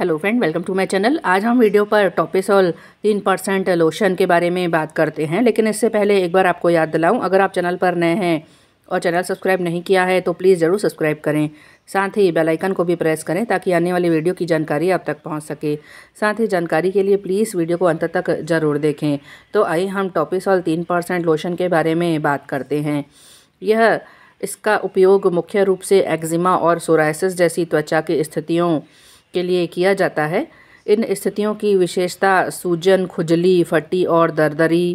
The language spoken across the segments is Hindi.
hello friend welcome to my channel आज हम वीडियो पर टॉपिसॉल तीन परसेंट लोशन के बारे में बात करते हैं लेकिन इससे पहले एक बार आपको याद दिलाऊं अगर आप चैनल पर नए हैं और चैनल सब्सक्राइब नहीं किया है तो प्लीज़ ज़रूर सब्सक्राइब करें साथ ही बेल आइकन को भी प्रेस करें ताकि आने वाली वीडियो की जानकारी आप तक पहुंच सके साथ ही जानकारी के लिए प्लीज़ वीडियो को अंत तक ज़रूर देखें तो आइए हम टॉपिसॉल तीन परसेंट लोशन के बारे में बात करते हैं यह इसका उपयोग मुख्य रूप से एक्जिमा और सोराइसिस जैसी त्वचा की स्थितियों के लिए किया जाता है इन स्थितियों की विशेषता सूजन खुजली फटी और दरदरी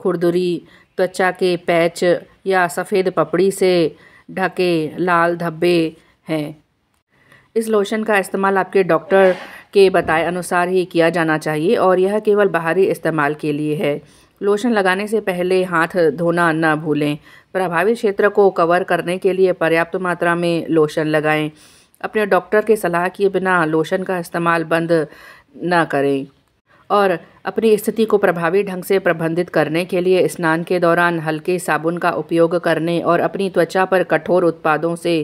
खुरदुरी त्वचा के पैच या सफ़ेद पपड़ी से ढके लाल धब्बे हैं इस लोशन का इस्तेमाल आपके डॉक्टर के बताए अनुसार ही किया जाना चाहिए और यह केवल बाहरी इस्तेमाल के लिए है लोशन लगाने से पहले हाथ धोना न भूलें प्रभावित क्षेत्र को कवर करने के लिए पर्याप्त मात्रा में लोशन लगाएं अपने डॉक्टर के सलाह किए बिना लोशन का इस्तेमाल बंद ना करें और अपनी स्थिति को प्रभावी ढंग से प्रबंधित करने के लिए स्नान के दौरान हल्के साबुन का उपयोग करने और अपनी त्वचा पर कठोर उत्पादों से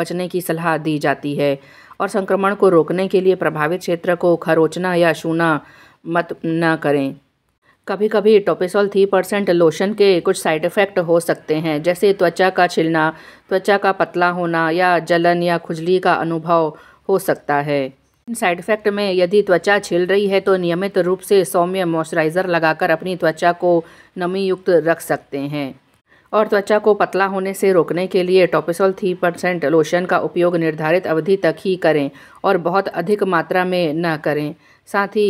बचने की सलाह दी जाती है और संक्रमण को रोकने के लिए प्रभावित क्षेत्र को खरोचना या छूना मत न करें कभी कभी टोपेसॉल थ्री परसेंट लोशन के कुछ साइड इफ़ेक्ट हो सकते हैं जैसे त्वचा का छिलना त्वचा का पतला होना या जलन या खुजली का अनुभव हो सकता है इन साइड इफ़ेक्ट में यदि त्वचा छिल रही है तो नियमित रूप से सौम्य मॉइस्चराइज़र लगाकर अपनी त्वचा को नमी युक्त रख सकते हैं और त्वचा को पतला होने से रोकने के लिए टोपेसॉल थ्री परसेंट लोशन का उपयोग निर्धारित अवधि तक ही करें और बहुत अधिक मात्रा में न करें साथ ही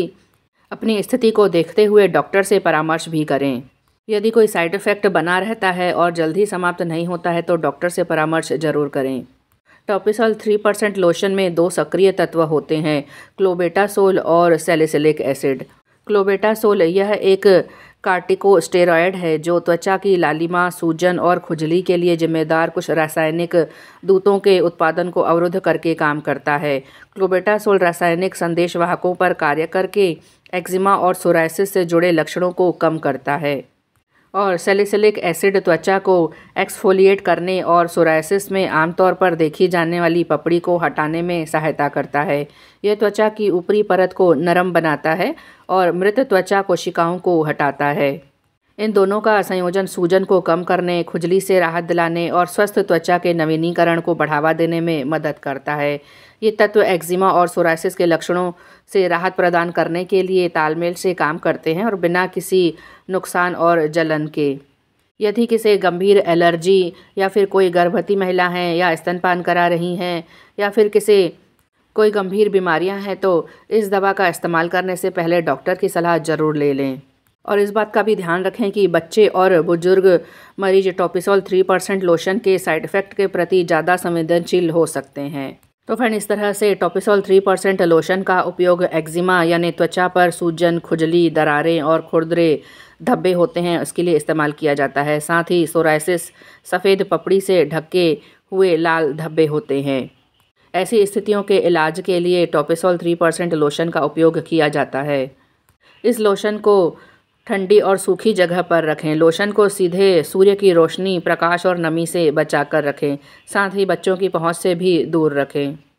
अपनी स्थिति को देखते हुए डॉक्टर से परामर्श भी करें यदि कोई साइड इफ़ेक्ट बना रहता है और जल्दी समाप्त नहीं होता है तो डॉक्टर से परामर्श जरूर करें टॉपिसल थ्री परसेंट लोशन में दो सक्रिय तत्व होते हैं क्लोबेटासोल और सेलिसिलिक एसिड क्लोबेटासोल यह एक कार्टिकोस्टेरॉयड है जो त्वचा की लालिमा सूजन और खुजली के लिए जिम्मेदार कुछ रासायनिक दूतों के उत्पादन को अवरुद्ध करके काम करता है क्लोबेटासोल रासायनिक संदेशवाहकों पर कार्य करके एक्जिमा और सोराइसिस से जुड़े लक्षणों को कम करता है और सेलिसिलिक एसिड त्वचा को एक्सफोलिएट करने और सोराइसिस में आमतौर पर देखी जाने वाली पपड़ी को हटाने में सहायता करता है यह त्वचा की ऊपरी परत को नरम बनाता है और मृत त्वचा कोशिकाओं को हटाता है इन दोनों का संयोजन सूजन को कम करने खुजली से राहत दिलाने और स्वस्थ त्वचा के नवीनीकरण को बढ़ावा देने में मदद करता है ये तत्व एक्जिमा और सोरासिस के लक्षणों से राहत प्रदान करने के लिए तालमेल से काम करते हैं और बिना किसी नुकसान और जलन के यदि किसी गंभीर एलर्जी या फिर कोई गर्भवती महिला हैं या स्तनपान करा रही हैं या फिर किसी कोई गंभीर बीमारियां हैं तो इस दवा का इस्तेमाल करने से पहले डॉक्टर की सलाह ज़रूर ले लें और इस बात का भी ध्यान रखें कि बच्चे और बुजुर्ग मरीज टॉपिसॉल थ्री परसेंट लोशन के साइड इफ़ेक्ट के प्रति ज़्यादा संवेदनशील हो सकते हैं तो फ्रेंड इस तरह से टॉपिसॉल थ्री परसेंट लोशन का उपयोग एक्जिमा यानी त्वचा पर सूजन खुजली दरारें और खुरदरे धब्बे होते हैं उसके लिए इस्तेमाल किया जाता है साथ ही सोराइसिस सफ़ेद पपड़ी से ढके हुए लाल धब्बे होते हैं ऐसी स्थितियों के इलाज के लिए टॉपिसॉल थ्री परसेंट लोशन का उपयोग किया जाता है इस लोशन को ठंडी और सूखी जगह पर रखें लोशन को सीधे सूर्य की रोशनी प्रकाश और नमी से बचाकर रखें साथ ही बच्चों की पहुंच से भी दूर रखें